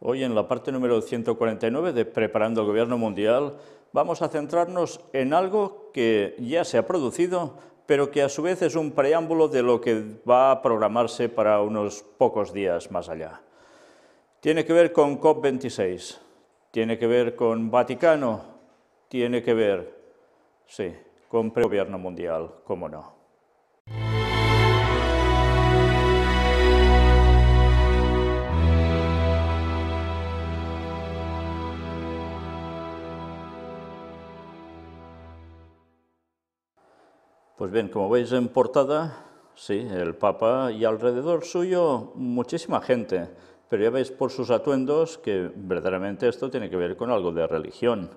Hoy en la parte número 149 de Preparando el Gobierno Mundial vamos a centrarnos en algo que ya se ha producido, pero que a su vez es un preámbulo de lo que va a programarse para unos pocos días más allá. Tiene que ver con COP26, tiene que ver con Vaticano, tiene que ver, sí, con pre-gobierno mundial, cómo no. Pues bien, como veis en portada, sí, el Papa y alrededor suyo muchísima gente, pero ya veis por sus atuendos que verdaderamente esto tiene que ver con algo de religión.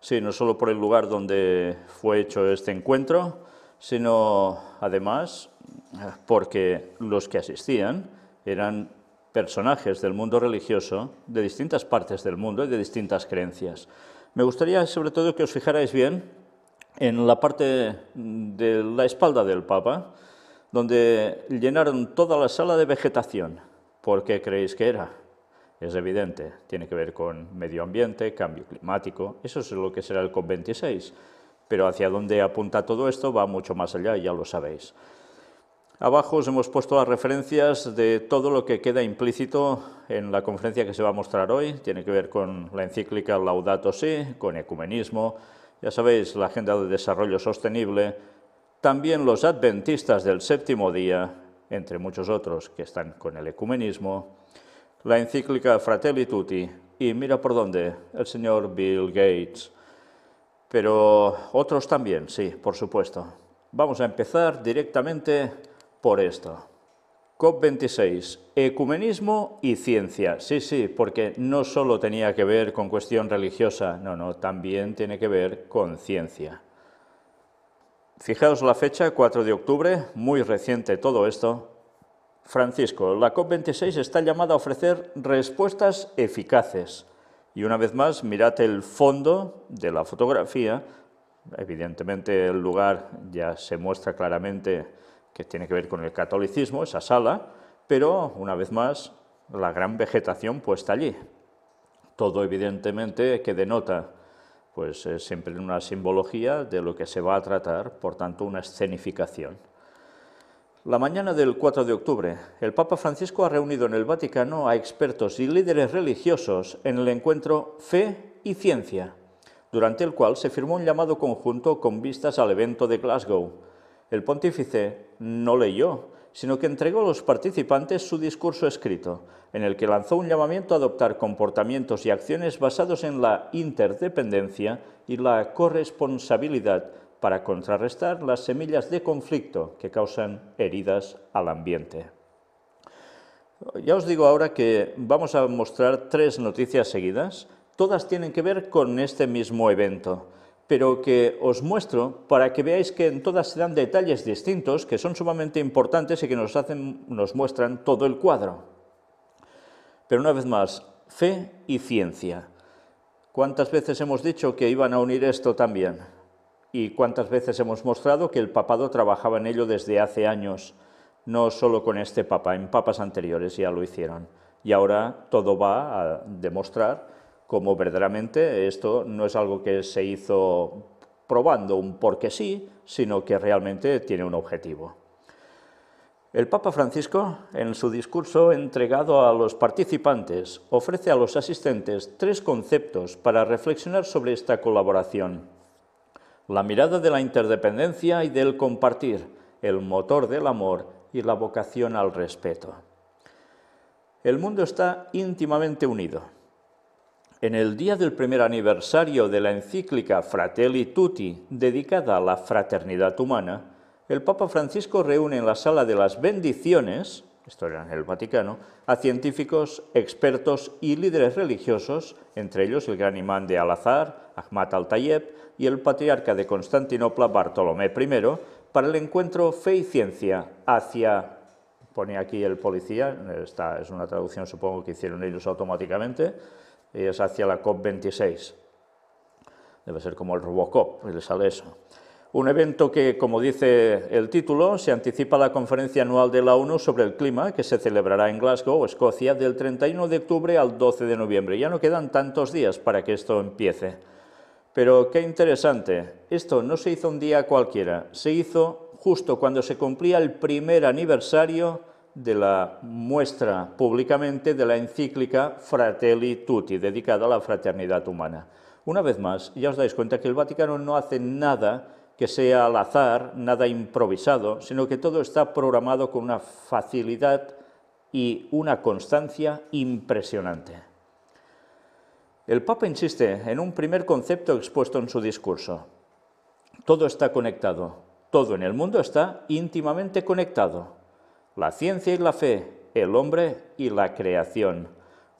Sí, no solo por el lugar donde fue hecho este encuentro, sino además ah, porque los que asistían eran personajes del mundo religioso de distintas partes del mundo y de distintas creencias. Me gustaría sobre todo que os fijarais bien en la parte de la espalda del Papa, donde llenaron toda la sala de vegetación. ¿Por qué creéis que era? Es evidente, tiene que ver con medio ambiente, cambio climático, eso es lo que será el COP26. Pero hacia dónde apunta todo esto va mucho más allá, ya lo sabéis. Abajo os hemos puesto las referencias de todo lo que queda implícito en la conferencia que se va a mostrar hoy. Tiene que ver con la encíclica Laudato Si, con ecumenismo, ya sabéis, la Agenda de Desarrollo Sostenible, también los adventistas del séptimo día, entre muchos otros que están con el ecumenismo, la encíclica Fratelli Tutti y mira por dónde, el señor Bill Gates. Pero otros también, sí, por supuesto. Vamos a empezar directamente por esto. COP26, ecumenismo y ciencia. Sí, sí, porque no solo tenía que ver con cuestión religiosa, no, no, también tiene que ver con ciencia. Fijaos la fecha, 4 de octubre, muy reciente todo esto. Francisco, la COP26 está llamada a ofrecer respuestas eficaces. Y una vez más, mirad el fondo de la fotografía. Evidentemente el lugar ya se muestra claramente que tiene que ver con el catolicismo, esa sala, pero una vez más la gran vegetación puesta allí. Todo evidentemente que denota pues eh, siempre una simbología de lo que se va a tratar, por tanto una escenificación. La mañana del 4 de octubre, el Papa Francisco ha reunido en el Vaticano a expertos y líderes religiosos en el encuentro Fe y Ciencia, durante el cual se firmó un llamado conjunto con vistas al evento de Glasgow. El pontífice no leyó, sino que entregó a los participantes su discurso escrito, en el que lanzó un llamamiento a adoptar comportamientos y acciones basados en la interdependencia y la corresponsabilidad para contrarrestar las semillas de conflicto que causan heridas al ambiente. Ya os digo ahora que vamos a mostrar tres noticias seguidas. Todas tienen que ver con este mismo evento pero que os muestro para que veáis que en todas se dan detalles distintos que son sumamente importantes y que nos, hacen, nos muestran todo el cuadro. Pero una vez más, fe y ciencia. ¿Cuántas veces hemos dicho que iban a unir esto también? ¿Y cuántas veces hemos mostrado que el papado trabajaba en ello desde hace años? No solo con este papa, en papas anteriores ya lo hicieron. Y ahora todo va a demostrar como verdaderamente esto no es algo que se hizo probando un porque sí, sino que realmente tiene un objetivo. El Papa Francisco, en su discurso entregado a los participantes, ofrece a los asistentes tres conceptos para reflexionar sobre esta colaboración. La mirada de la interdependencia y del compartir, el motor del amor y la vocación al respeto. El mundo está íntimamente unido en el día del primer aniversario de la encíclica Fratelli Tutti, dedicada a la fraternidad humana, el Papa Francisco reúne en la Sala de las Bendiciones, esto era en el Vaticano, a científicos, expertos y líderes religiosos, entre ellos el gran imán de Al-Azhar, Ahmad al-Tayeb, y el patriarca de Constantinopla, Bartolomé I, para el encuentro Fe y Ciencia hacia pone aquí el policía, esta es una traducción supongo que hicieron ellos automáticamente, y es hacia la COP26. Debe ser como el Robocop, le sale eso. Un evento que, como dice el título, se anticipa la conferencia anual de la ONU sobre el clima, que se celebrará en Glasgow, Escocia, del 31 de octubre al 12 de noviembre. Ya no quedan tantos días para que esto empiece. Pero qué interesante, esto no se hizo un día cualquiera, se hizo justo cuando se cumplía el primer aniversario de la muestra públicamente de la encíclica Fratelli Tutti, dedicada a la fraternidad humana. Una vez más, ya os dais cuenta que el Vaticano no hace nada que sea al azar, nada improvisado, sino que todo está programado con una facilidad y una constancia impresionante. El Papa insiste en un primer concepto expuesto en su discurso. Todo está conectado, todo en el mundo está íntimamente conectado la ciencia y la fe, el hombre y la creación.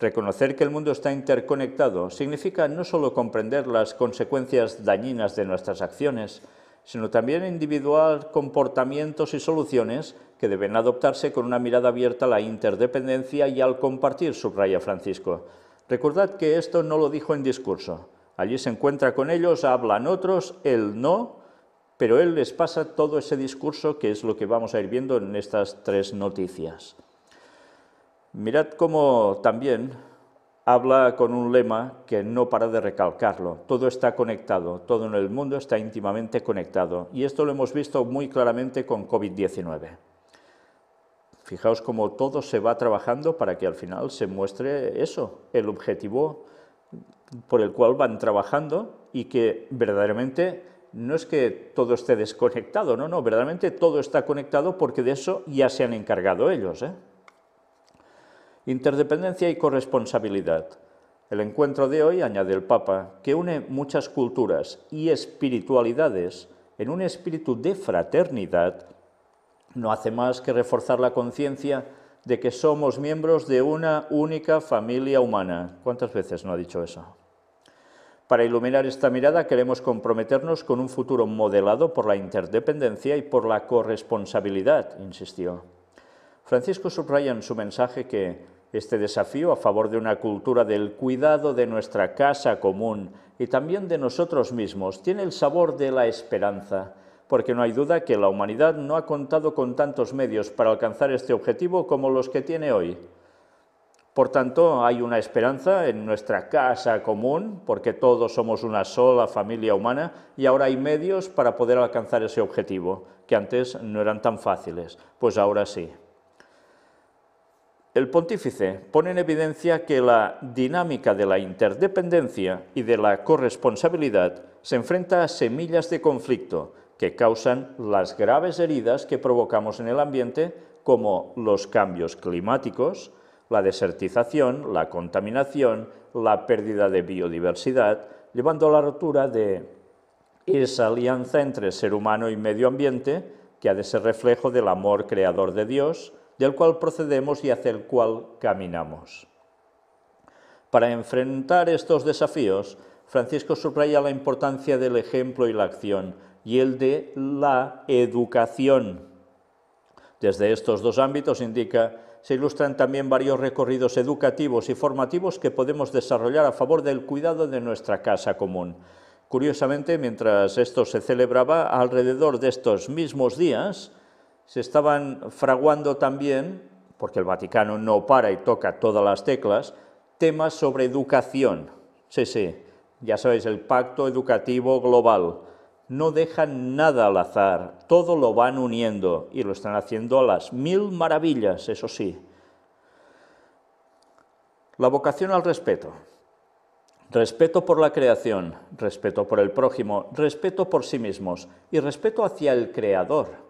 Reconocer que el mundo está interconectado significa no solo comprender las consecuencias dañinas de nuestras acciones, sino también individual comportamientos y soluciones que deben adoptarse con una mirada abierta a la interdependencia y al compartir, subraya Francisco. Recordad que esto no lo dijo en discurso. Allí se encuentra con ellos, hablan otros, el no, pero él les pasa todo ese discurso que es lo que vamos a ir viendo en estas tres noticias. Mirad cómo también habla con un lema que no para de recalcarlo. Todo está conectado, todo en el mundo está íntimamente conectado. Y esto lo hemos visto muy claramente con COVID-19. Fijaos cómo todo se va trabajando para que al final se muestre eso, el objetivo por el cual van trabajando y que verdaderamente no es que todo esté desconectado, no, no, verdaderamente todo está conectado porque de eso ya se han encargado ellos. ¿eh? Interdependencia y corresponsabilidad. El encuentro de hoy, añade el Papa, que une muchas culturas y espiritualidades en un espíritu de fraternidad, no hace más que reforzar la conciencia de que somos miembros de una única familia humana. ¿Cuántas veces no ha dicho eso? Para iluminar esta mirada queremos comprometernos con un futuro modelado por la interdependencia y por la corresponsabilidad, insistió. Francisco subraya en su mensaje que este desafío a favor de una cultura del cuidado de nuestra casa común y también de nosotros mismos tiene el sabor de la esperanza, porque no hay duda que la humanidad no ha contado con tantos medios para alcanzar este objetivo como los que tiene hoy. Por tanto, hay una esperanza en nuestra casa común, porque todos somos una sola familia humana, y ahora hay medios para poder alcanzar ese objetivo, que antes no eran tan fáciles, pues ahora sí. El pontífice pone en evidencia que la dinámica de la interdependencia y de la corresponsabilidad se enfrenta a semillas de conflicto que causan las graves heridas que provocamos en el ambiente, como los cambios climáticos, la desertización, la contaminación, la pérdida de biodiversidad, llevando a la ruptura de esa alianza entre ser humano y medio ambiente que ha de ser reflejo del amor creador de Dios, del cual procedemos y hacia el cual caminamos. Para enfrentar estos desafíos, Francisco subraya la importancia del ejemplo y la acción, y el de la educación. Desde estos dos ámbitos indica se ilustran también varios recorridos educativos y formativos que podemos desarrollar a favor del cuidado de nuestra casa común. Curiosamente, mientras esto se celebraba, alrededor de estos mismos días se estaban fraguando también, porque el Vaticano no para y toca todas las teclas, temas sobre educación. Sí, sí, ya sabéis, el Pacto Educativo Global no dejan nada al azar, todo lo van uniendo y lo están haciendo a las mil maravillas, eso sí. La vocación al respeto. Respeto por la creación, respeto por el prójimo, respeto por sí mismos y respeto hacia el Creador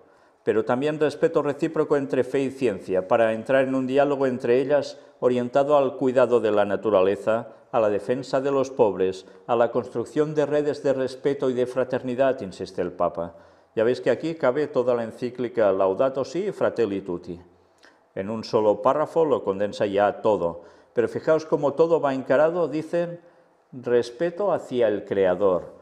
pero también respeto recíproco entre fe y ciencia, para entrar en un diálogo entre ellas orientado al cuidado de la naturaleza, a la defensa de los pobres, a la construcción de redes de respeto y de fraternidad, insiste el Papa. Ya veis que aquí cabe toda la encíclica Laudato Si y Fratelli Tutti. En un solo párrafo lo condensa ya todo, pero fijaos cómo todo va encarado, dicen, respeto hacia el Creador.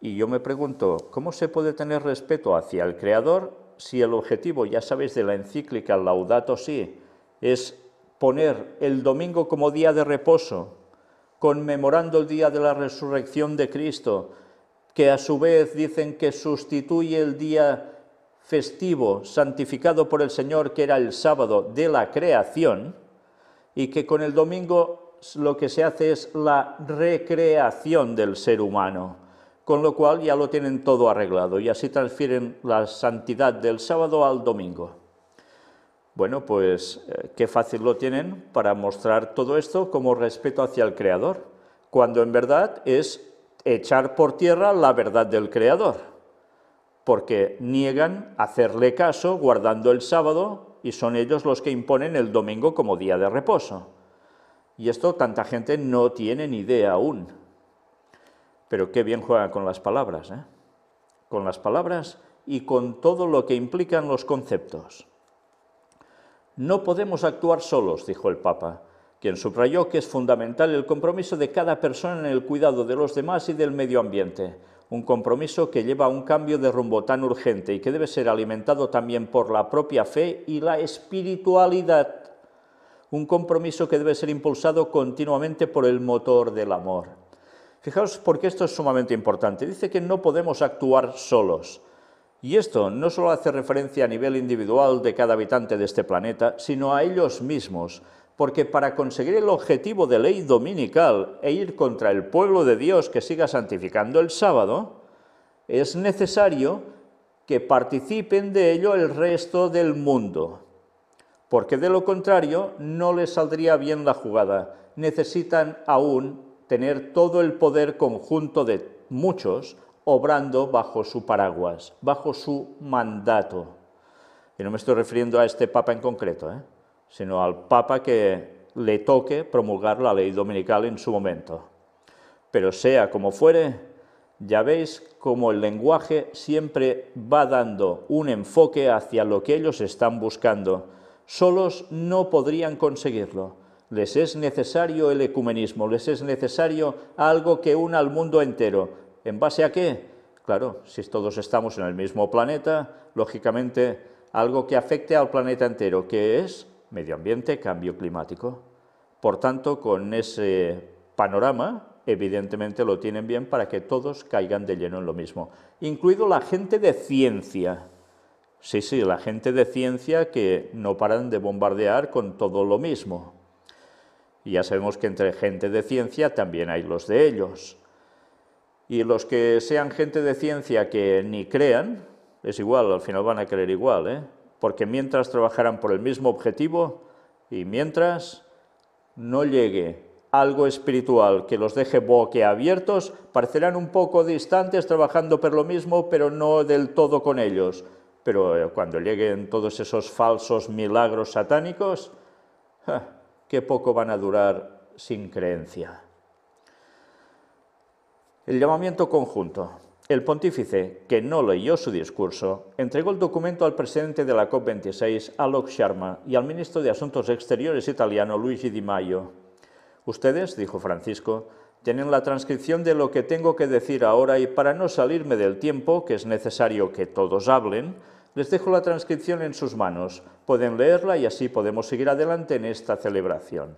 Y yo me pregunto, ¿cómo se puede tener respeto hacia el Creador si el objetivo, ya sabéis, de la encíclica Laudato sí, es poner el domingo como día de reposo, conmemorando el día de la resurrección de Cristo, que a su vez dicen que sustituye el día festivo santificado por el Señor, que era el sábado de la creación, y que con el domingo lo que se hace es la recreación del ser humano con lo cual ya lo tienen todo arreglado y así transfieren la santidad del sábado al domingo. Bueno, pues eh, qué fácil lo tienen para mostrar todo esto como respeto hacia el Creador, cuando en verdad es echar por tierra la verdad del Creador, porque niegan hacerle caso guardando el sábado y son ellos los que imponen el domingo como día de reposo. Y esto tanta gente no tiene ni idea aún. Pero qué bien juega con las palabras, ¿eh? con las palabras y con todo lo que implican los conceptos. No podemos actuar solos, dijo el Papa, quien subrayó que es fundamental el compromiso de cada persona en el cuidado de los demás y del medio ambiente, un compromiso que lleva a un cambio de rumbo tan urgente y que debe ser alimentado también por la propia fe y la espiritualidad, un compromiso que debe ser impulsado continuamente por el motor del amor. Fijaos porque esto es sumamente importante. Dice que no podemos actuar solos. Y esto no solo hace referencia a nivel individual de cada habitante de este planeta, sino a ellos mismos, porque para conseguir el objetivo de ley dominical e ir contra el pueblo de Dios que siga santificando el sábado, es necesario que participen de ello el resto del mundo, porque de lo contrario no les saldría bien la jugada. Necesitan aún tener todo el poder conjunto de muchos obrando bajo su paraguas, bajo su mandato. Y no me estoy refiriendo a este Papa en concreto, ¿eh? sino al Papa que le toque promulgar la ley dominical en su momento. Pero sea como fuere, ya veis cómo el lenguaje siempre va dando un enfoque hacia lo que ellos están buscando. Solos no podrían conseguirlo les es necesario el ecumenismo, les es necesario algo que una al mundo entero. ¿En base a qué? Claro, si todos estamos en el mismo planeta, lógicamente algo que afecte al planeta entero, que es medio ambiente, cambio climático. Por tanto, con ese panorama, evidentemente lo tienen bien para que todos caigan de lleno en lo mismo, incluido la gente de ciencia. Sí, sí, la gente de ciencia que no paran de bombardear con todo lo mismo. Y ya sabemos que entre gente de ciencia también hay los de ellos. Y los que sean gente de ciencia que ni crean, es igual, al final van a creer igual, ¿eh? porque mientras trabajaran por el mismo objetivo y mientras no llegue algo espiritual que los deje boquiabiertos, parecerán un poco distantes trabajando por lo mismo, pero no del todo con ellos. Pero eh, cuando lleguen todos esos falsos milagros satánicos, que poco van a durar sin creencia. El llamamiento conjunto. El pontífice, que no leyó su discurso, entregó el documento al presidente de la COP26, Alok Sharma, y al ministro de Asuntos Exteriores italiano, Luigi Di Maio. Ustedes, dijo Francisco, tienen la transcripción de lo que tengo que decir ahora y para no salirme del tiempo, que es necesario que todos hablen, les dejo la transcripción en sus manos. Pueden leerla y así podemos seguir adelante en esta celebración.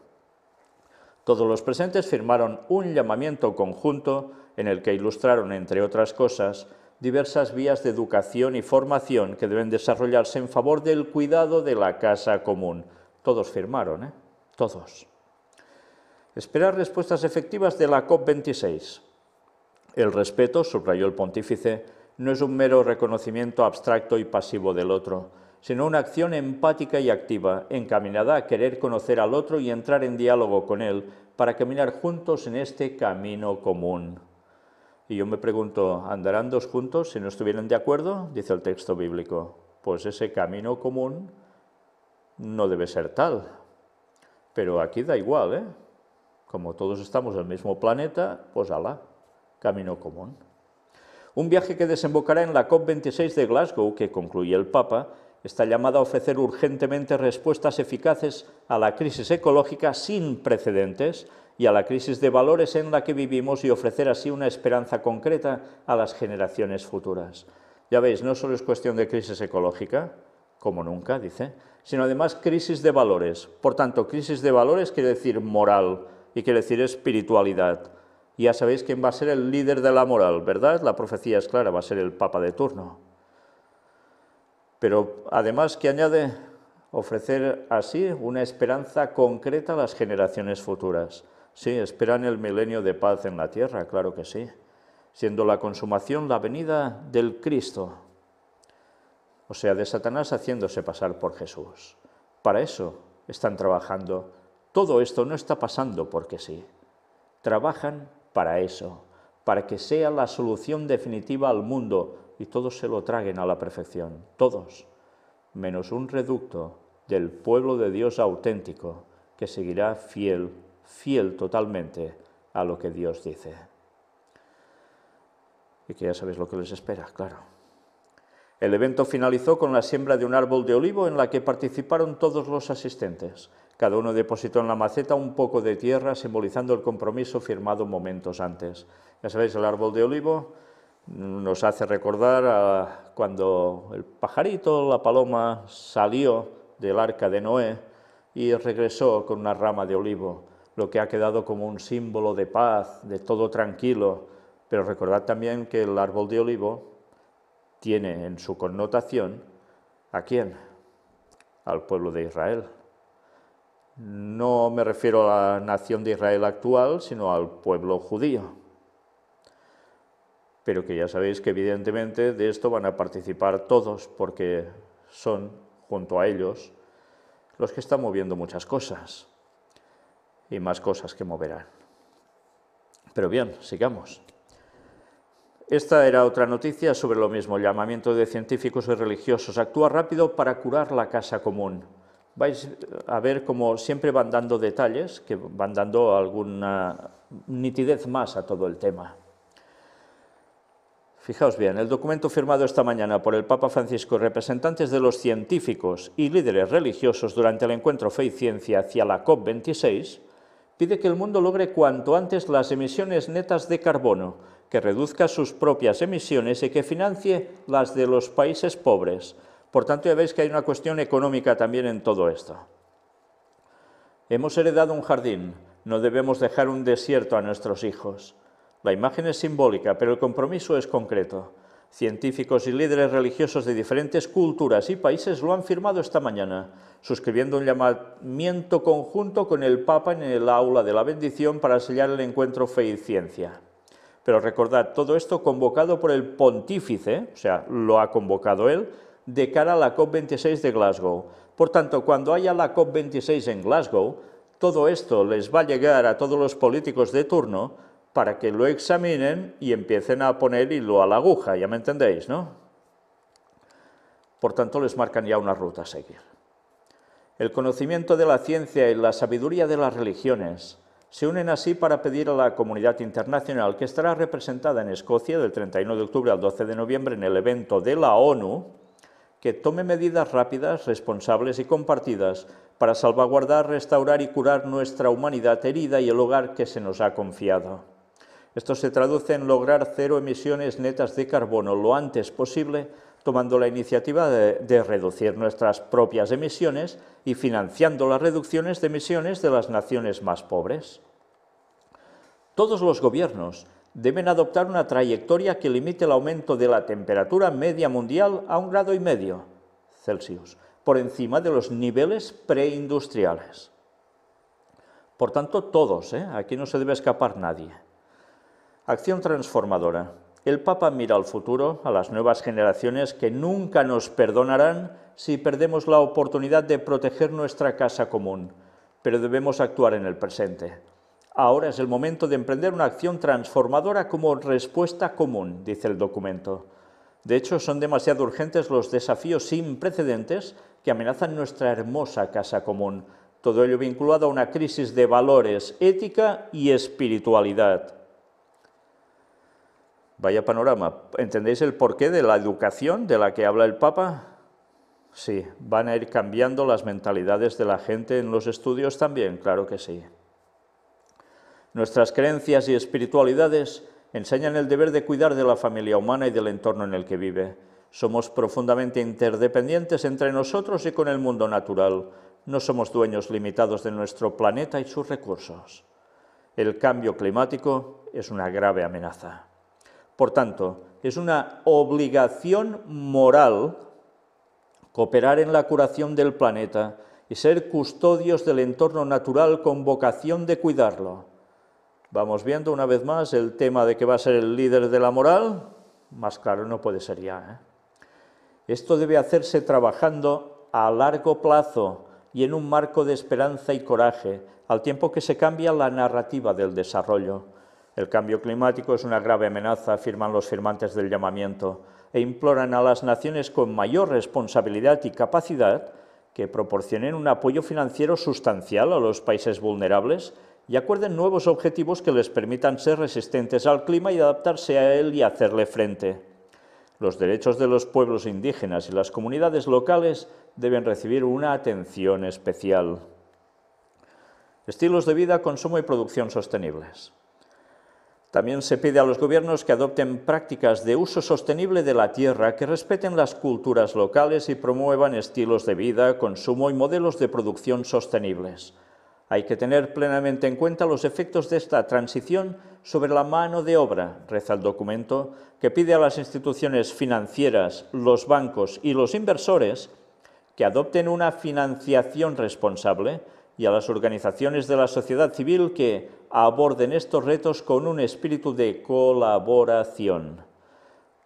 Todos los presentes firmaron un llamamiento conjunto en el que ilustraron, entre otras cosas, diversas vías de educación y formación que deben desarrollarse en favor del cuidado de la casa común. Todos firmaron, ¿eh? Todos. Esperar respuestas efectivas de la COP26. El respeto, subrayó el pontífice, no es un mero reconocimiento abstracto y pasivo del otro, sino una acción empática y activa, encaminada a querer conocer al otro y entrar en diálogo con él para caminar juntos en este camino común. Y yo me pregunto, ¿andarán dos juntos si no estuvieran de acuerdo? Dice el texto bíblico. Pues ese camino común no debe ser tal. Pero aquí da igual, ¿eh? Como todos estamos en el mismo planeta, pues ala, camino común. Un viaje que desembocará en la COP26 de Glasgow, que concluye el Papa, está llamada a ofrecer urgentemente respuestas eficaces a la crisis ecológica sin precedentes y a la crisis de valores en la que vivimos y ofrecer así una esperanza concreta a las generaciones futuras. Ya veis, no solo es cuestión de crisis ecológica, como nunca, dice, sino además crisis de valores. Por tanto, crisis de valores quiere decir moral y quiere decir espiritualidad ya sabéis quién va a ser el líder de la moral, ¿verdad? La profecía es clara, va a ser el Papa de turno. Pero además que añade ofrecer así una esperanza concreta a las generaciones futuras. Sí, esperan el milenio de paz en la tierra, claro que sí, siendo la consumación la venida del Cristo, o sea, de Satanás haciéndose pasar por Jesús. Para eso están trabajando. Todo esto no está pasando porque sí. Trabajan para eso, para que sea la solución definitiva al mundo y todos se lo traguen a la perfección, todos, menos un reducto del pueblo de Dios auténtico que seguirá fiel, fiel totalmente a lo que Dios dice. Y que ya sabéis lo que les espera, claro. El evento finalizó con la siembra de un árbol de olivo en la que participaron todos los asistentes. Cada uno depositó en la maceta un poco de tierra, simbolizando el compromiso firmado momentos antes. Ya sabéis, el árbol de olivo nos hace recordar a cuando el pajarito, la paloma, salió del arca de Noé y regresó con una rama de olivo, lo que ha quedado como un símbolo de paz, de todo tranquilo. Pero recordad también que el árbol de olivo tiene en su connotación a quién? Al pueblo de Israel. No me refiero a la nación de Israel actual, sino al pueblo judío. Pero que ya sabéis que evidentemente de esto van a participar todos, porque son, junto a ellos, los que están moviendo muchas cosas y más cosas que moverán. Pero bien, sigamos. Esta era otra noticia sobre lo mismo, llamamiento de científicos y religiosos, Actúa rápido para curar la casa común vais a ver como siempre van dando detalles que van dando alguna nitidez más a todo el tema. Fijaos bien, el documento firmado esta mañana por el Papa Francisco y representantes de los científicos y líderes religiosos durante el encuentro Fe y Ciencia hacia la COP26 pide que el mundo logre cuanto antes las emisiones netas de carbono, que reduzca sus propias emisiones y que financie las de los países pobres, por tanto, ya veis que hay una cuestión económica también en todo esto. Hemos heredado un jardín, no debemos dejar un desierto a nuestros hijos. La imagen es simbólica, pero el compromiso es concreto. Científicos y líderes religiosos de diferentes culturas y países lo han firmado esta mañana, suscribiendo un llamamiento conjunto con el Papa en el aula de la bendición para sellar el encuentro Fe y Ciencia. Pero recordad, todo esto convocado por el pontífice, o sea, lo ha convocado él, de cara a la COP26 de Glasgow. Por tanto, cuando haya la COP26 en Glasgow, todo esto les va a llegar a todos los políticos de turno para que lo examinen y empiecen a poner hilo a la aguja, ya me entendéis, ¿no? Por tanto, les marcan ya una ruta a seguir. El conocimiento de la ciencia y la sabiduría de las religiones se unen así para pedir a la comunidad internacional, que estará representada en Escocia del 31 de octubre al 12 de noviembre en el evento de la ONU, que tome medidas rápidas, responsables y compartidas para salvaguardar, restaurar y curar nuestra humanidad herida y el hogar que se nos ha confiado. Esto se traduce en lograr cero emisiones netas de carbono lo antes posible, tomando la iniciativa de, reducir nuestras propias emisiones y financiando las reducciones de emisiones de las naciones más pobres. Todos los gobiernos deben adoptar una trayectoria que limite el aumento de la temperatura media mundial a un grado y medio Celsius, por encima de los niveles preindustriales. Por tanto, todos, ¿eh? aquí no se debe escapar nadie. Acción transformadora. El Papa mira al futuro, a las nuevas generaciones que nunca nos perdonarán si perdemos la oportunidad de proteger nuestra casa común, pero debemos actuar en el presente, Ahora es el momento de emprender una acción transformadora como respuesta común, dice el documento. De hecho, son demasiado urgentes los desafíos sin precedentes que amenazan nuestra hermosa casa común, todo ello vinculado a una crisis de valores, ética y espiritualidad. Vaya panorama. ¿Entendéis el porqué de la educación de la que habla el Papa? Sí, van a ir cambiando las mentalidades de la gente en los estudios también, claro que sí. Nuestras creencias y espiritualidades enseñan el deber de cuidar de la familia humana y del entorno en el que vive. Somos profundamente interdependientes entre nosotros y con el mundo natural. No somos dueños limitados de nuestro planeta y sus recursos. El cambio climático es una grave amenaza. Por tanto, es una obligación moral cooperar en la curación del planeta y ser custodios del entorno natural con vocación de cuidarlo. Vamos viendo una vez más el tema de que va a ser el líder de la moral, más claro no puede ser ya. ¿eh? Esto debe hacerse trabajando a largo plazo y en un marco de esperanza y coraje, al tiempo que se cambia la narrativa del desarrollo. El cambio climático es una grave amenaza, afirman los firmantes del llamamiento, e imploran a las naciones con mayor responsabilidad y capacidad que proporcionen un apoyo financiero sustancial a los países vulnerables y acuerden nuevos objetivos que les permitan ser resistentes al clima y adaptarse a él y hacerle frente. Los derechos de los pueblos indígenas y las comunidades locales deben recibir una atención especial. Estilos de vida, consumo y producción sostenibles. También se pide a los gobiernos que adopten prácticas de uso sostenible de la tierra, que respeten las culturas locales y promuevan estilos de vida, consumo y modelos de producción sostenibles. Hay que tener plenamente en cuenta los efectos de esta transición sobre la mano de obra, reza el documento, que pide a las instituciones financieras, los bancos y los inversores que adopten una financiación responsable y a las organizaciones de la sociedad civil que aborden estos retos con un espíritu de colaboración.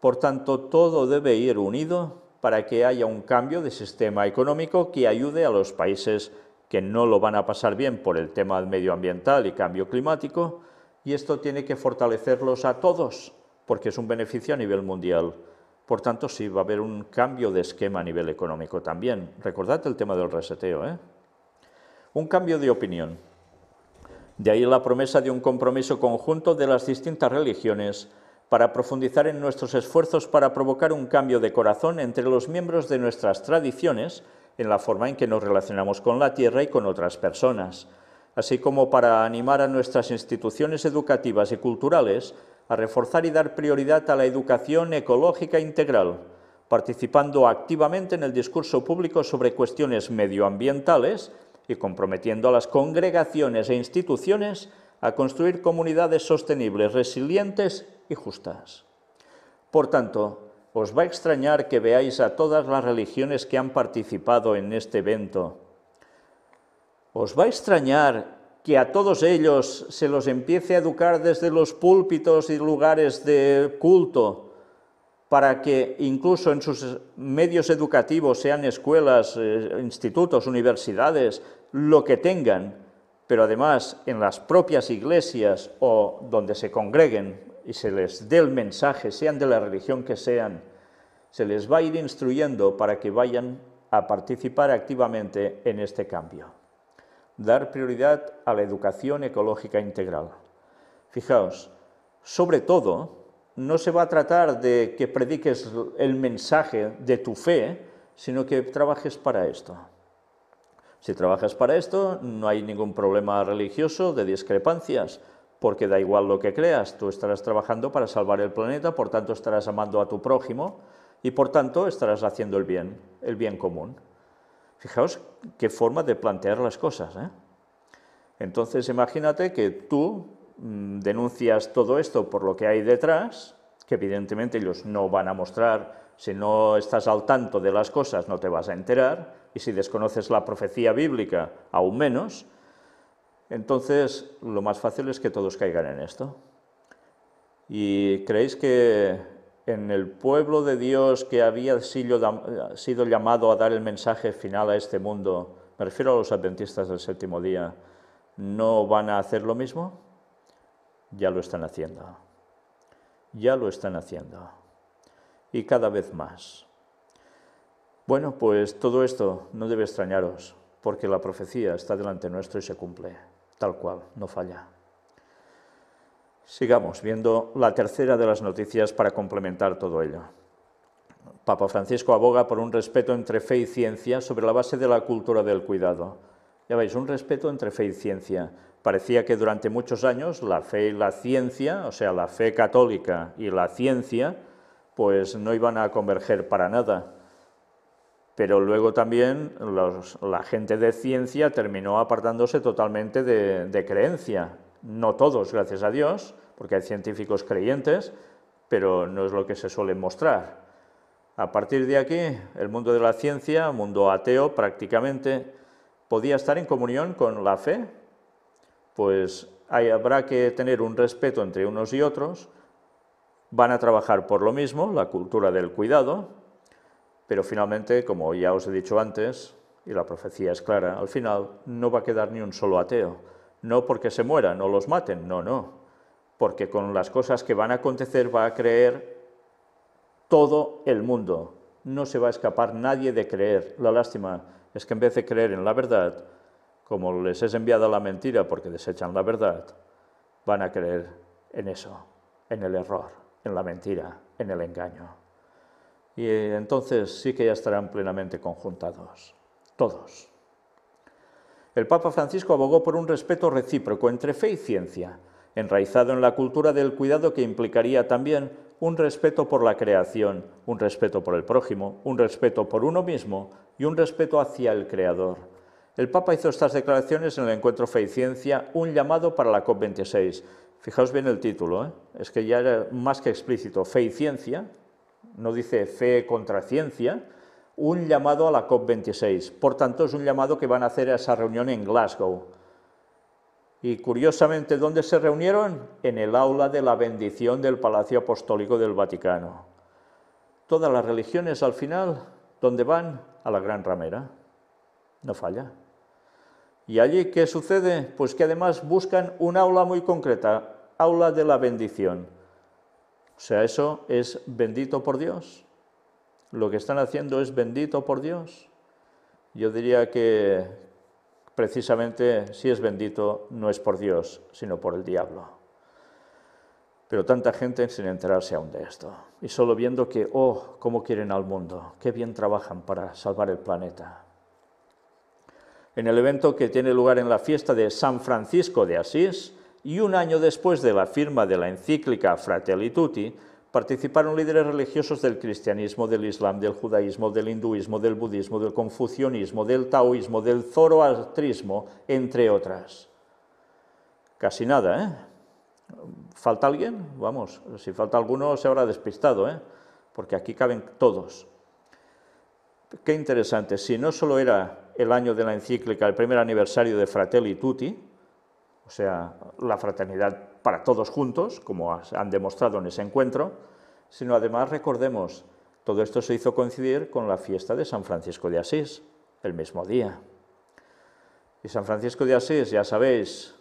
Por tanto, todo debe ir unido para que haya un cambio de sistema económico que ayude a los países que no lo van a pasar bien por el tema medioambiental y cambio climático, y esto tiene que fortalecerlos a todos, porque es un beneficio a nivel mundial. Por tanto, sí, va a haber un cambio de esquema a nivel económico también. Recordad el tema del reseteo. ¿eh? Un cambio de opinión. De ahí la promesa de un compromiso conjunto de las distintas religiones para profundizar en nuestros esfuerzos para provocar un cambio de corazón entre los miembros de nuestras tradiciones en la forma en que nos relacionamos con la Tierra y con otras personas, así como para animar a nuestras instituciones educativas y culturales a reforzar y dar prioridad a la educación ecológica integral, participando activamente en el discurso público sobre cuestiones medioambientales y comprometiendo a las congregaciones e instituciones a construir comunidades sostenibles, resilientes y justas. Por tanto, os va a extrañar que veáis a todas las religiones que han participado en este evento. Os va a extrañar que a todos ellos se los empiece a educar desde los púlpitos y lugares de culto, para que incluso en sus medios educativos, sean escuelas, eh, institutos, universidades, lo que tengan, pero además en las propias iglesias o donde se congreguen, y se les dé el mensaje, sean de la religión que sean, se les va a ir instruyendo para que vayan a participar activamente en este cambio. Dar prioridad a la educación ecológica integral. Fijaos, sobre todo, no se va a tratar de que prediques el mensaje de tu fe, sino que trabajes para esto. Si trabajas para esto, no hay ningún problema religioso de discrepancias, porque da igual lo que creas, tú estarás trabajando para salvar el planeta, por tanto estarás amando a tu prójimo y por tanto estarás haciendo el bien, el bien común. Fijaos qué forma de plantear las cosas. ¿eh? Entonces imagínate que tú mm, denuncias todo esto por lo que hay detrás, que evidentemente ellos no van a mostrar, si no estás al tanto de las cosas no te vas a enterar, y si desconoces la profecía bíblica aún menos, entonces, lo más fácil es que todos caigan en esto. ¿Y creéis que en el pueblo de Dios que había sido, llamado a dar el mensaje final a este mundo, me refiero a los adventistas del séptimo día, no van a hacer lo mismo? Ya lo están haciendo. Ya lo están haciendo. Y cada vez más. Bueno, pues todo esto no debe extrañaros, porque la profecía está delante nuestro y se cumple tal cual, no falla. Sigamos viendo la tercera de las noticias para complementar todo ello. Papa Francisco aboga por un respeto entre fe y ciencia sobre la base de la cultura del cuidado. Ya veis, un respeto entre fe y ciencia. Parecía que durante muchos años la fe y la ciencia, o sea, la fe católica y la ciencia, pues no iban a converger para nada pero luego también la gente de ciencia terminó apartándose totalmente de, creencia. No todos, gracias a Dios, porque hay científicos creyentes, pero no es lo que se suele mostrar. A partir de aquí, el mundo de la ciencia, mundo ateo prácticamente, podía estar en comunión con la fe. Pues hay, habrá que tener un respeto entre unos y otros, van a trabajar por lo mismo, la cultura del cuidado, pero finalmente, como ya os he dicho antes, y la profecía es clara, al final no va a quedar ni un solo ateo. No porque se mueran o los maten, no, no. Porque con las cosas que van a acontecer va a creer todo el mundo. No se va a escapar nadie de creer. La lástima es que en vez de creer en la verdad, como les es enviada la mentira porque desechan la verdad, van a creer en eso, en el error, en la mentira, en el engaño y eh, entonces sí que ya estarán plenamente conjuntados, todos. El Papa Francisco abogó por un respeto recíproco entre fe y ciencia, enraizado en la cultura del cuidado que implicaría también un respeto por la creación, un respeto por el prójimo, un respeto por uno mismo y un respeto hacia el Creador. El Papa hizo estas declaraciones en el encuentro Fe y Ciencia, un llamado para la COP26. Fijaos bien el título, ¿eh? es que ya era más que explícito, Fe y Ciencia, no dice fe contra ciencia, un llamado a la COP26. Por tanto, es un llamado que van a hacer a esa reunión en Glasgow. Y curiosamente, ¿dónde se reunieron? En el aula de la bendición del Palacio Apostólico del Vaticano. Todas las religiones al final, ¿dónde van? A la Gran Ramera. No falla. ¿Y allí qué sucede? Pues que además buscan un aula muy concreta, aula de la bendición. O sea, eso es bendito por Dios. Lo que están haciendo es bendito por Dios. Yo diría que precisamente si es bendito no es por Dios, sino por el diablo. Pero tanta gente sin enterarse aún de esto. Y solo viendo que, oh, cómo quieren al mundo, qué bien trabajan para salvar el planeta. En el evento que tiene lugar en la fiesta de San Francisco de Asís, y un año después de la firma de la encíclica Fratelli Tutti, participaron líderes religiosos del cristianismo, del islam, del judaísmo, del hinduismo, del budismo, del confucianismo, del taoísmo, del zoroastrismo, entre otras. Casi nada, ¿eh? ¿Falta alguien? Vamos, si falta alguno se habrá despistado, ¿eh? Porque aquí caben todos. Qué interesante, si no solo era el año de la encíclica, el primer aniversario de Fratelli Tutti, o sea, la fraternidad para todos juntos, como han demostrado en ese encuentro, sino además recordemos, todo esto se hizo coincidir con la fiesta de San Francisco de Asís, el mismo día. Y San Francisco de Asís, ya sabéis,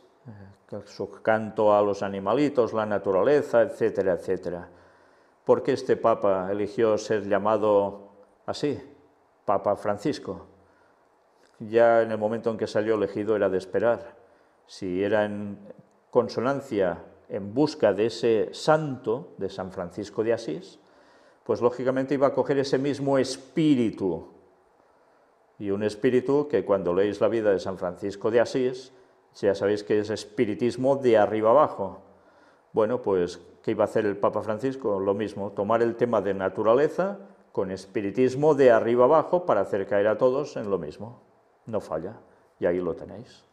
eh, su canto a los animalitos, la naturaleza, etcétera, etcétera. ¿Por qué este Papa eligió ser llamado así, Papa Francisco? Ya en el momento en que salió elegido era de esperar si era en consonancia en busca de ese santo de San Francisco de Asís, pues lógicamente iba a coger ese mismo espíritu. Y un espíritu que cuando leéis la vida de San Francisco de Asís, ya sabéis que es espiritismo de arriba abajo. Bueno, pues, ¿qué iba a hacer el Papa Francisco? Lo mismo, tomar el tema de naturaleza con espiritismo de arriba abajo para hacer caer a todos en lo mismo. No falla. Y ahí lo tenéis.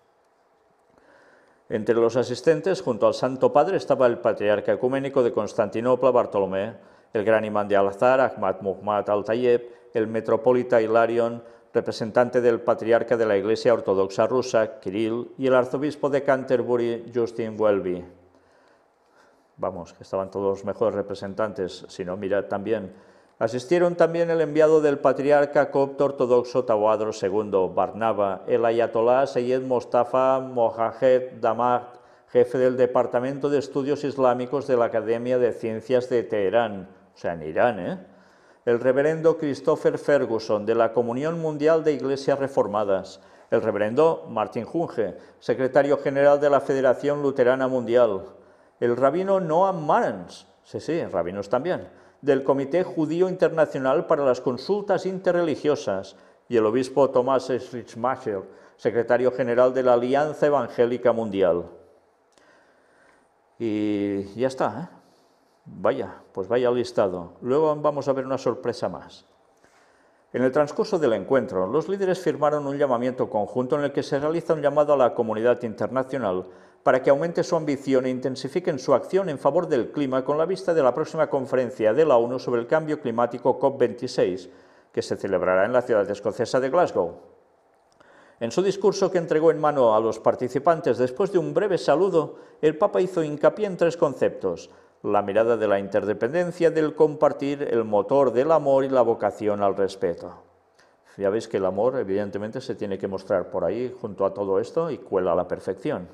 Entre los asistentes, junto al Santo Padre, estaba el patriarca ecuménico de Constantinopla, Bartolomé, el gran imán de Al-Azhar, Ahmad Muhammad Al-Tayeb, el metropolita Hilarion, representante del patriarca de la Iglesia Ortodoxa rusa, Kirill, y el arzobispo de Canterbury, Justin Welby. Vamos, que estaban todos los mejores representantes, si no, mira también Asistieron también el enviado del patriarca copto ortodoxo Tawadro II, Barnaba, el ayatolá Seyed Mostafa Mohajed Damart, jefe del Departamento de Estudios Islámicos de la Academia de Ciencias de Teherán, o sea, en Irán, ¿eh? el reverendo Christopher Ferguson, de la Comunión Mundial de Iglesias Reformadas, el reverendo Martín Junge, secretario general de la Federación Luterana Mundial, el rabino Noam Marans, sí, sí, rabinos también, del Comité Judío Internacional para las Consultas Interreligiosas y el obispo Tomás Schlitzmacher, secretario general de la Alianza Evangélica Mundial. Y ya está, ¿eh? Vaya, pues vaya listado. Luego vamos a ver una sorpresa más. En el transcurso del encuentro, los líderes firmaron un llamamiento conjunto en el que se realiza un llamado a la comunidad internacional para que aumente su ambición e intensifiquen su acción en favor del clima con la vista de la próxima conferencia de la ONU sobre el cambio climático COP26, que se celebrará en la ciudad escocesa de Glasgow. En su discurso que entregó en mano a los participantes después de un breve saludo, el Papa hizo hincapié en tres conceptos, la mirada de la interdependencia, del compartir, el motor del amor y la vocación al respeto. Ya veis que el amor evidentemente se tiene que mostrar por ahí junto a todo esto y cuela a la perfección.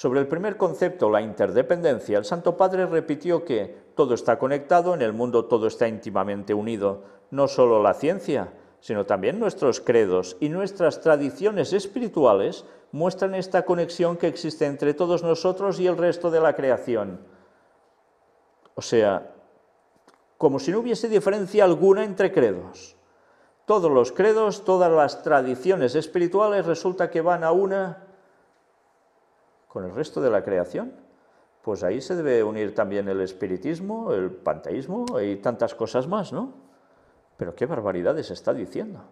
Sobre el primer concepto, la interdependencia, el Santo Padre repitió que todo está conectado, en el mundo todo está íntimamente unido, no solo la ciencia, sino también nuestros credos y nuestras tradiciones espirituales muestran esta conexión que existe entre todos nosotros y el resto de la creación. O sea, como si no hubiese diferencia alguna entre credos. Todos los credos, todas las tradiciones espirituales resulta que van a una con el resto de la creación. Pues ahí se debe unir también el espiritismo, el panteísmo y tantas cosas más, ¿no? Pero qué barbaridades está diciendo.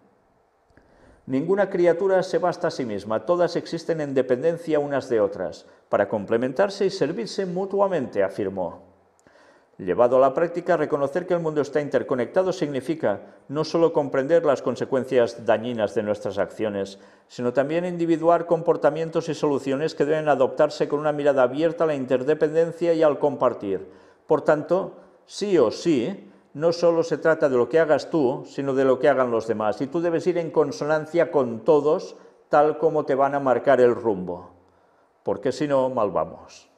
Ninguna criatura se basta a sí misma, todas existen en dependencia unas de otras, para complementarse y servirse mutuamente, afirmó. Llevado a la práctica, reconocer que el mundo está interconectado significa no solo comprender las consecuencias dañinas de nuestras acciones, sino también individuar comportamientos y soluciones que deben adoptarse con una mirada abierta a la interdependencia y al compartir. Por tanto, sí o sí, no solo se trata de lo que hagas tú, sino de lo que hagan los demás, y tú debes ir en consonancia con todos, tal como te van a marcar el rumbo, porque si no, mal vamos.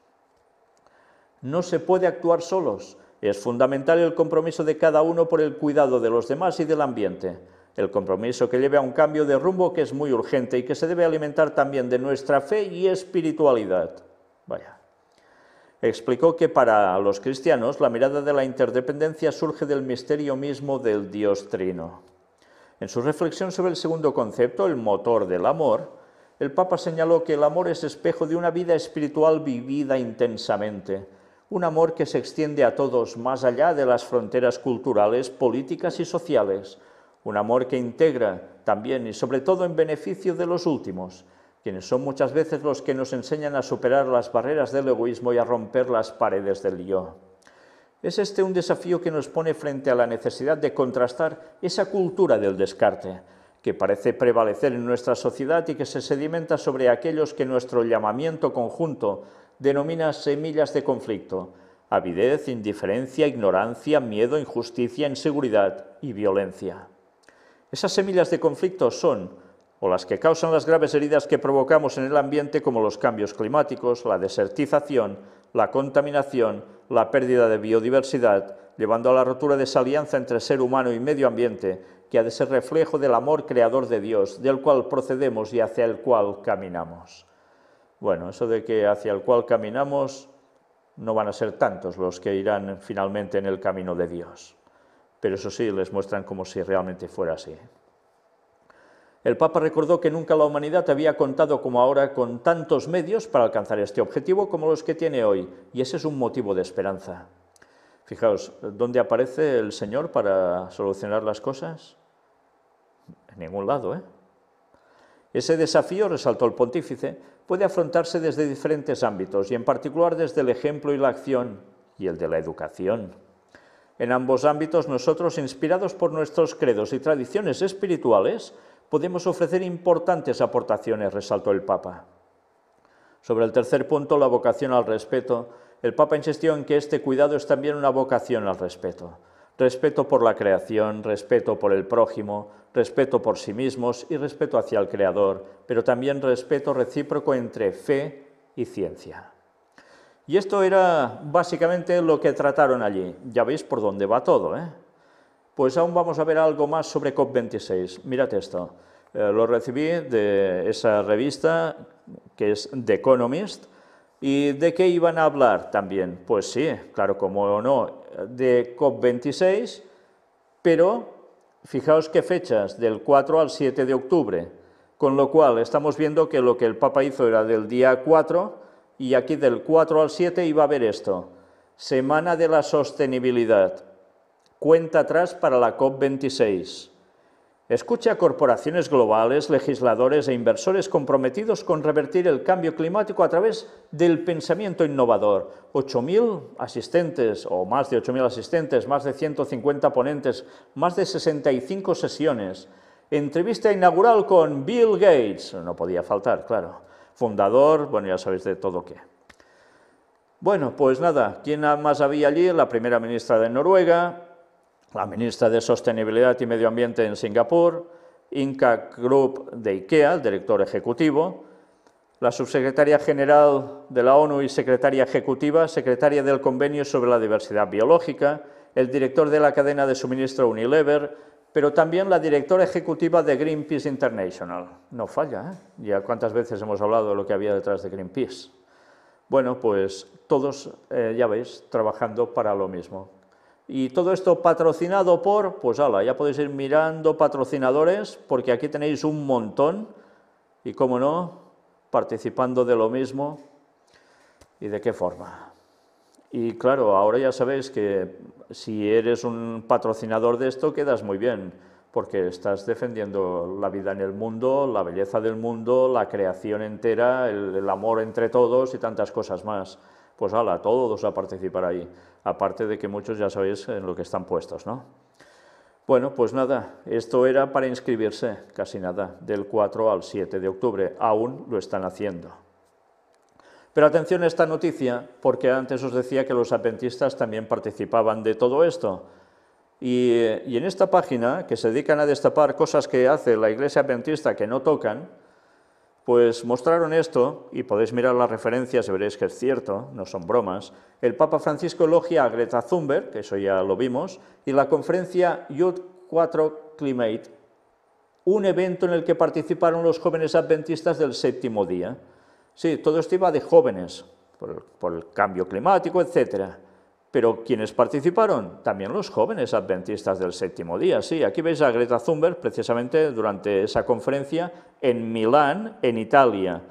No se puede actuar solos. Es fundamental el compromiso de cada uno por el cuidado de los demás y del ambiente. El compromiso que lleve a un cambio de rumbo que es muy urgente y que se debe alimentar también de nuestra fe y espiritualidad. Vaya. Explicó que para los cristianos la mirada de la interdependencia surge del misterio mismo del Dios Trino. En su reflexión sobre el segundo concepto, el motor del amor, el Papa señaló que el amor es espejo de una vida espiritual vivida intensamente un amor que se extiende a todos más allá de las fronteras culturales, políticas y sociales, un amor que integra también y sobre todo en beneficio de los últimos, quienes son muchas veces los que nos enseñan a superar las barreras del egoísmo y a romper las paredes del yo. Es este un desafío que nos pone frente a la necesidad de contrastar esa cultura del descarte, que parece prevalecer en nuestra sociedad y que se sedimenta sobre aquellos que nuestro llamamiento conjunto denomina semillas de conflicto, avidez, indiferencia, ignorancia, miedo, injusticia, inseguridad y violencia. Esas semillas de conflicto son o las que causan las graves heridas que provocamos en el ambiente como los cambios climáticos, la desertización, la contaminación, la pérdida de biodiversidad, llevando a la rotura de esa alianza entre ser humano y medio ambiente, que ha de ser reflejo del amor creador de Dios, del cual procedemos y hacia el cual caminamos. Bueno, eso de que hacia el cual caminamos no van a ser tantos los que irán finalmente en el camino de Dios. Pero eso sí, les muestran como si realmente fuera así. El Papa recordó que nunca la humanidad había contado como ahora con tantos medios para alcanzar este objetivo como los que tiene hoy, y ese es un motivo de esperanza. Fijaos, ¿dónde aparece el Señor para solucionar las cosas? En ningún lado, ¿eh? Ese desafío, resaltó el pontífice, puede afrontarse desde diferentes ámbitos y en particular desde el ejemplo y la acción y el de la educación. En ambos ámbitos nosotros, inspirados por nuestros credos y tradiciones espirituales, podemos ofrecer importantes aportaciones, resaltó el Papa. Sobre el tercer punto, la vocación al respeto, el Papa insistió en que este cuidado es también una vocación al respeto respeto por la creación, respeto por el prójimo, respeto por sí mismos y respeto hacia el Creador, pero también respeto recíproco entre fe y ciencia. Y esto era básicamente lo que trataron allí. Ya veis por dónde va todo. ¿eh? Pues aún vamos a ver algo más sobre COP26. Mirad esto. Eh, lo recibí de esa revista que es The Economist. ¿Y de qué iban a hablar también? Pues sí, claro, como no, de COP26, pero fijaos qué fechas, del 4 al 7 de octubre, con lo cual estamos viendo que lo que el Papa hizo era del día 4 y aquí del 4 al 7 iba a haber esto, Semana de la Sostenibilidad, cuenta atrás para la COP26. Escucha a corporaciones globales, legisladores e inversores comprometidos con revertir el cambio climático a través del pensamiento innovador. 8.000 asistentes o más de 8.000 asistentes, más de 150 ponentes, más de 65 sesiones. Entrevista inaugural con Bill Gates, no podía faltar, claro. Fundador, bueno, ya sabéis de todo qué. Bueno, pues nada, ¿quién más había allí? La primera ministra de Noruega, la ministra de Sostenibilidad y Medio Ambiente en Singapur, Inca Group de IKEA, el director ejecutivo, la subsecretaria general de la ONU y secretaria ejecutiva, secretaria del Convenio sobre la Diversidad Biológica, el director de la cadena de suministro Unilever, pero también la directora ejecutiva de Greenpeace International. No falla, ¿eh? Ya cuántas veces hemos hablado de lo que había detrás de Greenpeace. Bueno, pues todos, eh, ya veis, trabajando para lo mismo, y todo esto patrocinado por, pues ala, ya podéis ir mirando patrocinadores, porque aquí tenéis un montón, y cómo no, participando de lo mismo y de qué forma. Y claro, ahora ya sabéis que si eres un patrocinador de esto, quedas muy bien, porque estás defendiendo la vida en el mundo, la belleza del mundo, la creación entera, el amor entre todos y tantas cosas más pues ala, todos a participar ahí. Aparte de que muchos ya sabéis en lo que están puestos, ¿no? Bueno, pues nada, esto era para inscribirse, casi nada, del 4 al 7 de octubre, aún lo están haciendo. Pero atención a esta noticia, porque antes os decía que los adventistas también participaban de todo esto. Y, eh, y en esta página, que se dedican a destapar cosas que hace la iglesia adventista que no tocan, pues mostraron esto, y podéis mirar las referencias y veréis que es cierto, no son bromas. El Papa Francisco elogia a Greta Thunberg, que eso ya lo vimos, y la conferencia Youth 4 Climate, un evento en el que participaron los jóvenes adventistas del séptimo día. Sí, todo esto iba de jóvenes, por el, cambio climático, etcétera. Pero quienes participaron, también los jóvenes adventistas del séptimo día. Sí, aquí veis a Greta Thunberg precisamente durante esa conferencia en Milán, en Italia.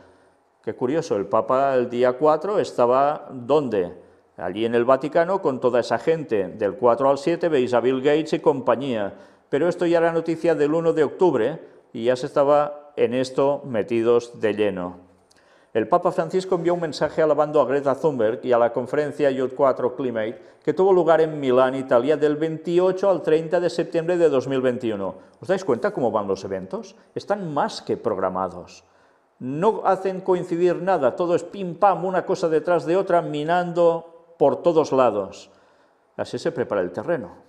Qué curioso, el Papa el día 4 estaba ¿dónde? Allí en el Vaticano con toda esa gente. Del 4 al 7 veis a Bill Gates y compañía. Pero esto ya era noticia del 1 de octubre y ya se estaba en esto metidos de lleno el Papa Francisco envió un mensaje alabando a Greta Thunberg y a la conferencia Youth 4 Climate, que tuvo lugar en Milán, Italia, del 28 al 30 de septiembre de 2021. ¿Os dais cuenta cómo van los eventos? Están más que programados. No hacen coincidir nada, todo es pim pam, una cosa detrás de otra, minando por todos lados. Así se prepara el terreno.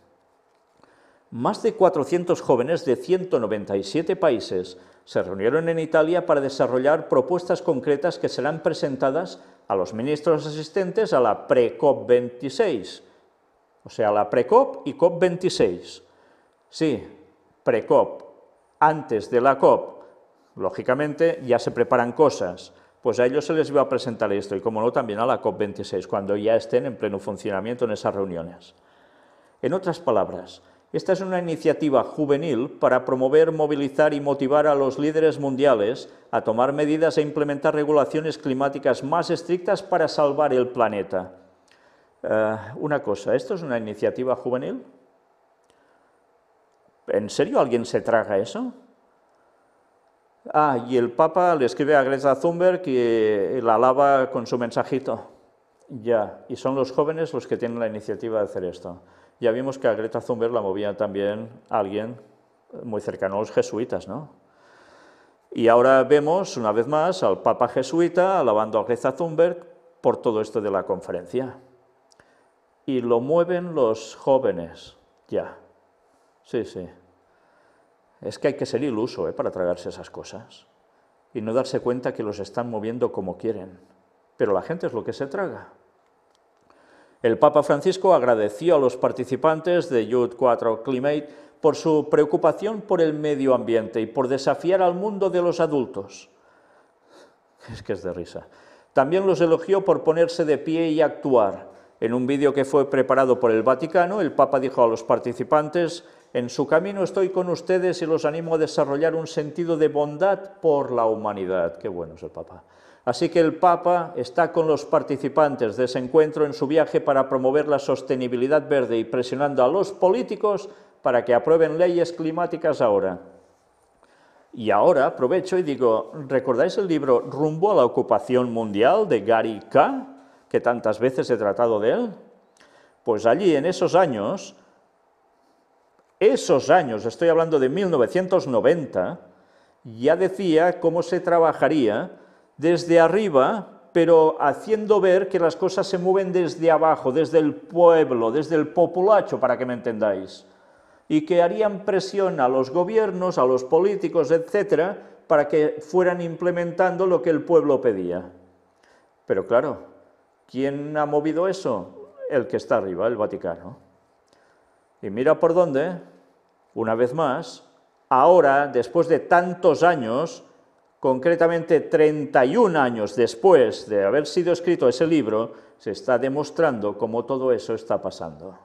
Más de 400 jóvenes de 197 países se reunieron en Italia para desarrollar propuestas concretas que serán presentadas a los ministros asistentes a la pre-COP26, o sea, la pre-COP y COP26. Sí, pre-COP, antes de la COP, lógicamente ya se preparan cosas, pues a ellos se les va a presentar esto, y como no, también a la COP26, cuando ya estén en pleno funcionamiento en esas reuniones. En otras palabras, esta es una iniciativa juvenil para promover, movilizar y motivar a los líderes mundiales a tomar medidas e implementar regulaciones climáticas más estrictas para salvar el planeta. Eh, una cosa, ¿esto es una iniciativa juvenil? ¿En serio alguien se traga eso? Ah, y el Papa le escribe a Greta Thunberg y eh, la alaba con su mensajito. Ya, y son los jóvenes los que tienen la iniciativa de hacer esto. Ya vimos que a Greta Thunberg la movía también alguien muy cercano a los jesuitas, ¿no? Y ahora vemos, una vez más, al Papa jesuita alabando a Greta Thunberg por todo esto de la conferencia. Y lo mueven los jóvenes, ya. Sí, sí. Es que hay que ser iluso ¿eh? para tragarse esas cosas y no darse cuenta que los están moviendo como quieren. Pero la gente es lo que se traga. El Papa Francisco agradeció a los participantes de Youth 4 Climate por su preocupación por el medio ambiente y por desafiar al mundo de los adultos. Es que es de risa. También los elogió por ponerse de pie y actuar. En un vídeo que fue preparado por el Vaticano, el Papa dijo a los participantes, en su camino estoy con ustedes y los animo a desarrollar un sentido de bondad por la humanidad. Qué bueno es el Papa. Así que el Papa está con los participantes de ese encuentro en su viaje para promover la sostenibilidad verde y presionando a los políticos para que aprueben leyes climáticas ahora. Y ahora aprovecho y digo, ¿recordáis el libro Rumbo a la ocupación mundial de Gary K., que tantas veces he tratado de él? Pues allí, en esos años, esos años, estoy hablando de 1990, ya decía cómo se trabajaría desde arriba, pero haciendo ver que las cosas se mueven desde abajo, desde el pueblo, desde el populacho, para que me entendáis, y que harían presión a los gobiernos, a los políticos, etcétera, para que fueran implementando lo que el pueblo pedía. Pero claro, ¿quién ha movido eso? El que está arriba, el Vaticano. Y mira por dónde, una vez más, ahora, después de tantos años, concretamente 31 años después de haber sido escrito ese libro, se está demostrando cómo todo eso está pasando.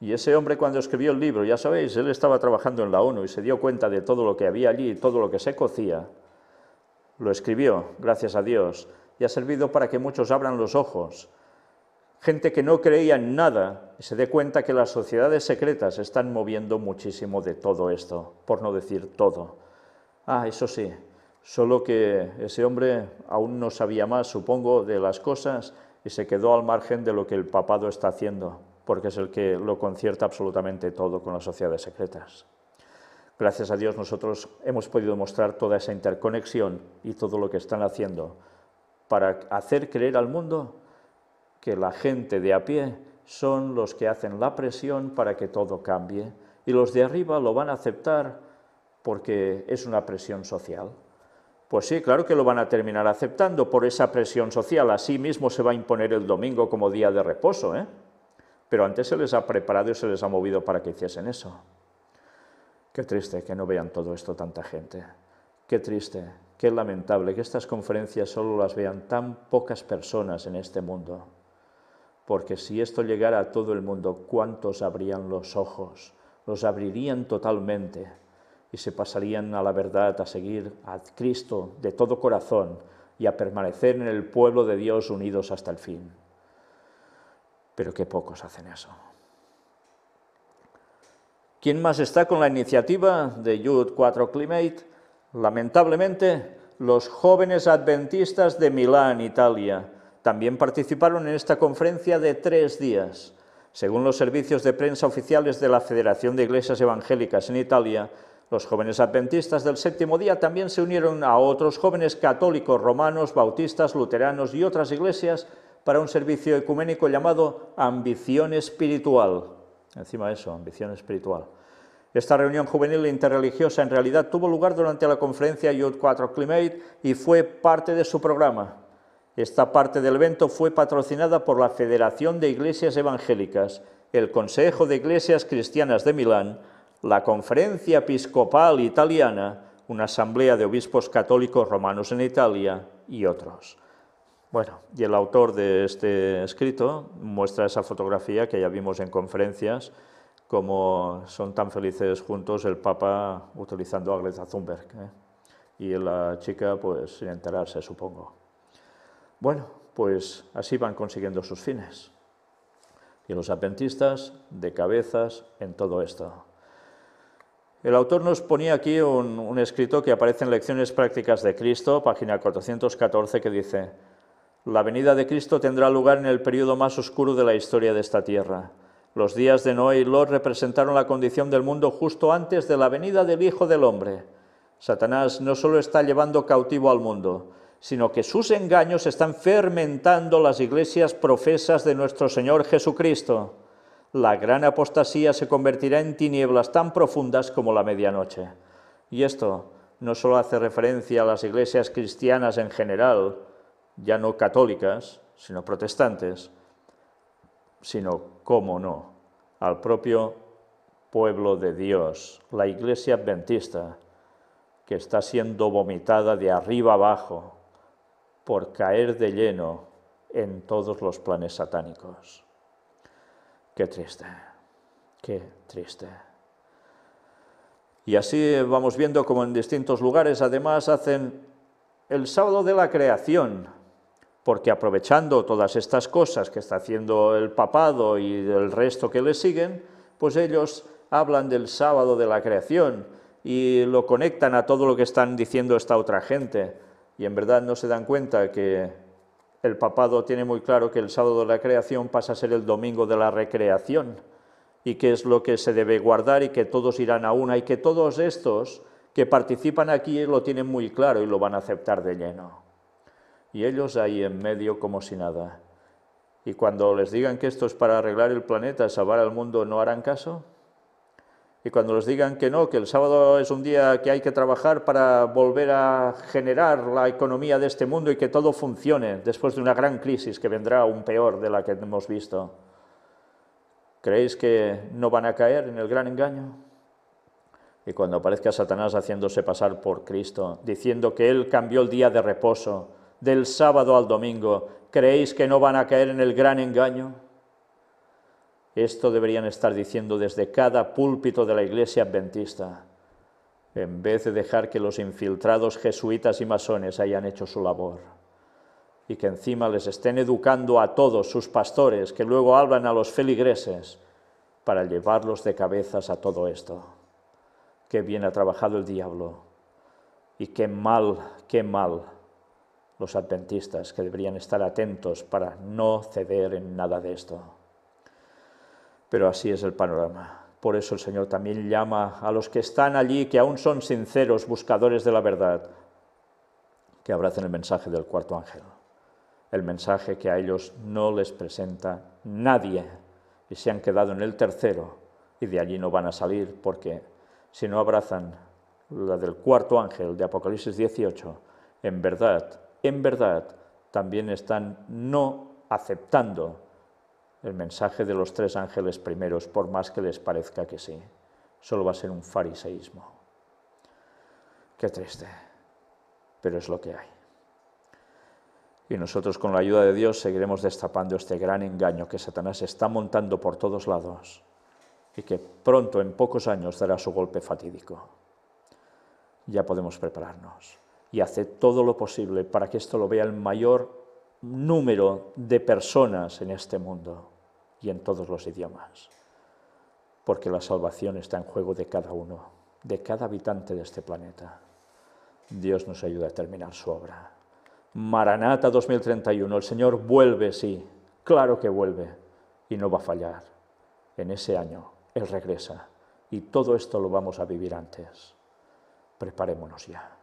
Y ese hombre cuando escribió el libro, ya sabéis, él estaba trabajando en la ONU y se dio cuenta de todo lo que había allí, todo lo que se cocía. Lo escribió, gracias a Dios, y ha servido para que muchos abran los ojos. Gente que no creía en nada y se dé cuenta que las sociedades secretas están moviendo muchísimo de todo esto, por no decir todo. Ah, eso sí, solo que ese hombre aún no sabía más, supongo, de las cosas y se quedó al margen de lo que el papado está haciendo, porque es el que lo concierta absolutamente todo con las sociedades secretas. Gracias a Dios nosotros hemos podido mostrar toda esa interconexión y todo lo que están haciendo para hacer creer al mundo que la gente de a pie son los que hacen la presión para que todo cambie y los de arriba lo van a aceptar porque es una presión social. Pues sí, claro que lo van a terminar aceptando por esa presión social. Así mismo se va a imponer el domingo como día de reposo, ¿eh? Pero antes se les ha preparado y se les ha movido para que hiciesen eso. Qué triste que no vean todo esto tanta gente. Qué triste, qué lamentable que estas conferencias solo las vean tan pocas personas en este mundo. Porque si esto llegara a todo el mundo, ¿cuántos abrían los ojos? Los abrirían totalmente y se pasarían a la verdad, a seguir a Cristo de todo corazón y a permanecer en el pueblo de Dios unidos hasta el fin. Pero qué pocos hacen eso. ¿Quién más está con la iniciativa de Youth 4 Climate? Lamentablemente, los jóvenes adventistas de Milán, Italia, también participaron en esta conferencia de tres días. Según los servicios de prensa oficiales de la Federación de Iglesias Evangélicas en Italia, los jóvenes adventistas del séptimo día también se unieron a otros jóvenes católicos, romanos, bautistas, luteranos y otras iglesias para un servicio ecuménico llamado Ambición Espiritual. Encima de eso, Ambición Espiritual. Esta reunión juvenil interreligiosa en realidad tuvo lugar durante la conferencia Youth 4 Climate y fue parte de su programa. Esta parte del evento fue patrocinada por la Federación de Iglesias Evangélicas, el Consejo de Iglesias Cristianas de Milán, la Conferencia Episcopal Italiana, una asamblea de obispos católicos romanos en Italia y otros. Bueno, y el autor de este escrito muestra esa fotografía que ya vimos en conferencias, como son tan felices juntos el Papa utilizando a Greta Thunberg ¿eh? y la chica, pues sin enterarse, supongo. Bueno, pues así van consiguiendo sus fines. Y los adventistas de cabezas en todo esto. El autor nos ponía aquí un, escrito que aparece en Lecciones Prácticas de Cristo, página 414, que dice, La venida de Cristo tendrá lugar en el periodo más oscuro de la historia de esta tierra. Los días de Noé y Lot representaron la condición del mundo justo antes de la venida del Hijo del Hombre. Satanás no solo está llevando cautivo al mundo, sino que sus engaños están fermentando las iglesias profesas de nuestro Señor Jesucristo la gran apostasía se convertirá en tinieblas tan profundas como la medianoche. Y esto no solo hace referencia a las iglesias cristianas en general, ya no católicas, sino protestantes, sino, cómo no, al propio pueblo de Dios, la iglesia adventista, que está siendo vomitada de arriba abajo por caer de lleno en todos los planes satánicos. Qué triste, qué triste. Y así vamos viendo como en distintos lugares además hacen el sábado de la creación, porque aprovechando todas estas cosas que está haciendo el papado y el resto que le siguen, pues ellos hablan del sábado de la creación y lo conectan a todo lo que están diciendo esta otra gente. Y en verdad no se dan cuenta que el papado tiene muy claro que el sábado de la creación pasa a ser el domingo de la recreación y que es lo que se debe guardar y que todos irán a una y que todos estos que participan aquí lo tienen muy claro y lo van a aceptar de lleno. Y ellos ahí en medio como si nada. Y cuando les digan que esto es para arreglar el planeta, salvar al mundo, ¿no harán caso? y cuando les digan que no, que el sábado es un día que hay que trabajar para volver a generar la economía de este mundo y que todo funcione después de una gran crisis que vendrá aún peor de la que hemos visto, ¿creéis que no van a caer en el gran engaño? Y cuando aparezca Satanás haciéndose pasar por Cristo, diciendo que Él cambió el día de reposo del sábado al domingo, ¿creéis que no van a caer en el gran engaño? Esto deberían estar diciendo desde cada púlpito de la iglesia adventista, en vez de dejar que los infiltrados jesuitas y masones hayan hecho su labor y que encima les estén educando a todos sus pastores que luego hablan a los feligreses para llevarlos de cabezas a todo esto. Qué bien ha trabajado el diablo y qué mal, qué mal los adventistas que deberían estar atentos para no ceder en nada de esto. Pero así es el panorama. Por eso el Señor también llama a los que están allí, que aún son sinceros, buscadores de la verdad, que abracen el mensaje del cuarto ángel, el mensaje que a ellos no les presenta nadie y se han quedado en el tercero y de allí no van a salir porque si no abrazan la del cuarto ángel de Apocalipsis 18, en verdad, en verdad, también están no aceptando el mensaje de los tres ángeles primeros, por más que les parezca que sí, solo va a ser un fariseísmo. Qué triste, pero es lo que hay. Y nosotros con la ayuda de Dios seguiremos destapando este gran engaño que Satanás está montando por todos lados y que pronto, en pocos años, dará su golpe fatídico. Ya podemos prepararnos y hacer todo lo posible para que esto lo vea el mayor número de personas en este mundo y en todos los idiomas, porque la salvación está en juego de cada uno, de cada habitante de este planeta. Dios nos ayuda a terminar su obra. Maranata 2031, el Señor vuelve, sí, claro que vuelve, y no va a fallar. En ese año Él regresa, y todo esto lo vamos a vivir antes. Preparémonos ya.